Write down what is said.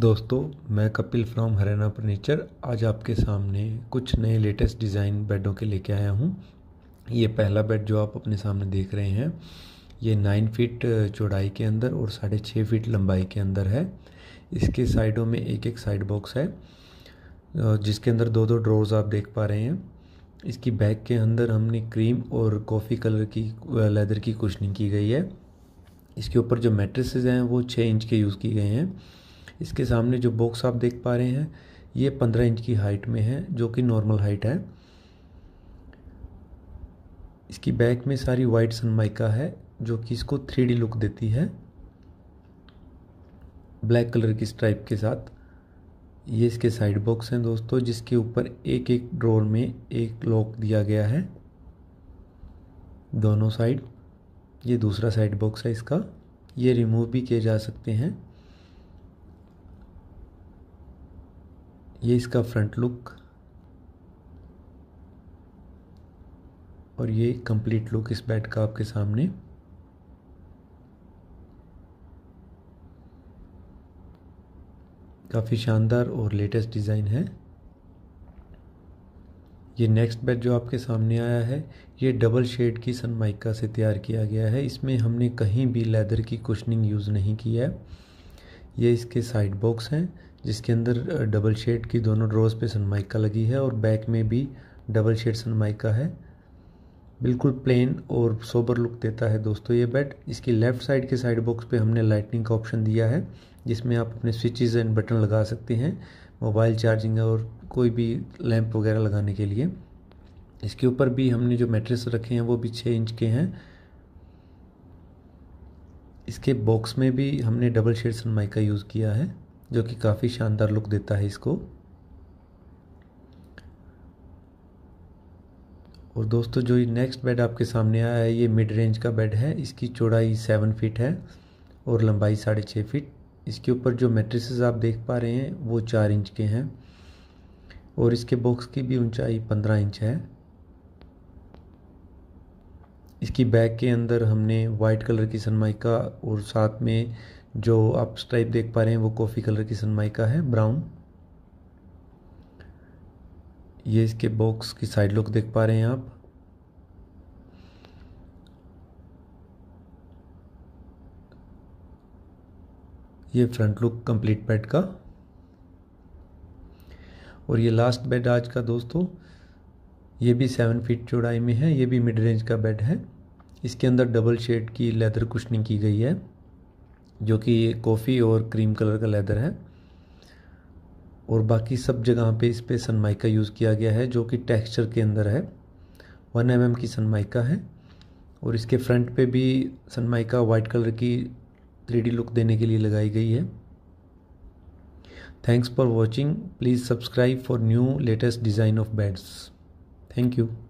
दोस्तों मैं Kapil from Haryana furniture आज आपके सामने कुछ नए लेटेस्ट डिज़ाइन बेडों के लेके आया हूँ ये पहला बेड जो आप अपने सामने देख रहे हैं ये नाइन फीट चौड़ाई के अंदर और साढ़े छः फीट लंबाई के अंदर है इसके साइडों में एक एक साइड बॉक्स है जिसके अंदर दो दो ड्रोर्स आप देख पा रहे हैं इसकी बैक के अंदर हमने क्रीम और कॉफ़ी कलर की लेदर की कुशनिंग की गई है इसके ऊपर जो मेट्रेसेज हैं वो छः इंच के यूज़ किए गए हैं इसके सामने जो बॉक्स आप देख पा रहे हैं ये पंद्रह इंच की हाइट में है जो कि नॉर्मल हाइट है इसकी बैक में सारी वाइट सनमाइका है जो कि इसको थ्री लुक देती है ब्लैक कलर की स्ट्राइप के साथ ये इसके साइड बॉक्स हैं दोस्तों जिसके ऊपर एक एक ड्रोर में एक लॉक दिया गया है दोनों साइड ये दूसरा साइड बॉक्स है इसका ये रिमूव भी किए जा सकते हैं ये इसका फ्रंट लुक और ये कंप्लीट लुक इस बेड का आपके सामने काफ़ी शानदार और लेटेस्ट डिज़ाइन है ये नेक्स्ट बेड जो आपके सामने आया है ये डबल शेड की सनमाइका से तैयार किया गया है इसमें हमने कहीं भी लेदर की कुशनिंग यूज़ नहीं किया है ये इसके साइड बॉक्स हैं जिसके अंदर डबल शेड की दोनों ड्रोज पे सनमाइका लगी है और बैक में भी डबल शेड सनमाइका है बिल्कुल प्लेन और सोबर लुक देता है दोस्तों ये बेड इसकी लेफ़्ट साइड के साइड बॉक्स पे हमने लाइटनिंग का ऑप्शन दिया है जिसमें आप अपने स्विचेस एंड बटन लगा सकते हैं मोबाइल चार्जिंग और कोई भी लैंप वगैरह लगाने के लिए इसके ऊपर भी हमने जो मेट्रेस रखे हैं वो भी छः इंच के हैं इसके बॉक्स में भी हमने डबल शेड सनमाई यूज़ किया है जो कि काफ़ी शानदार लुक देता है इसको और दोस्तों जो ये नेक्स्ट बेड आपके सामने आया है ये मिड रेंज का बेड है इसकी चौड़ाई सेवन फीट है और लंबाई साढ़े छः फीट इसके ऊपर जो मेट्रिसेस आप देख पा रहे हैं वो चार इंच के हैं और इसके बॉक्स की भी ऊंचाई पंद्रह इंच है इसकी बैक के अंदर हमने वाइट कलर की सनमाइका और साथ में जो आप स्ट्राइप देख पा रहे हैं वो कॉफ़ी कलर की सनमाइका है ब्राउन ये इसके बॉक्स की साइड लुक देख पा रहे हैं आप ये फ्रंट लुक कंप्लीट बेड का और ये लास्ट बेड आज का दोस्तों ये भी सेवन फीट चौड़ाई में है ये भी मिड रेंज का बेड है इसके अंदर डबल शेड की लेदर कुशनिंग की गई है जो कि कॉफ़ी और क्रीम कलर का लेदर है और बाकी सब जगह पे इस पर सनमाइका यूज़ किया गया है जो कि टेक्सचर के अंदर है वन एम mm की सनमाइका है और इसके फ्रंट पे भी सनमाइका वाइट कलर की थ्री लुक देने के लिए लगाई गई है thanks for watching please subscribe for new latest design of beds Thank you.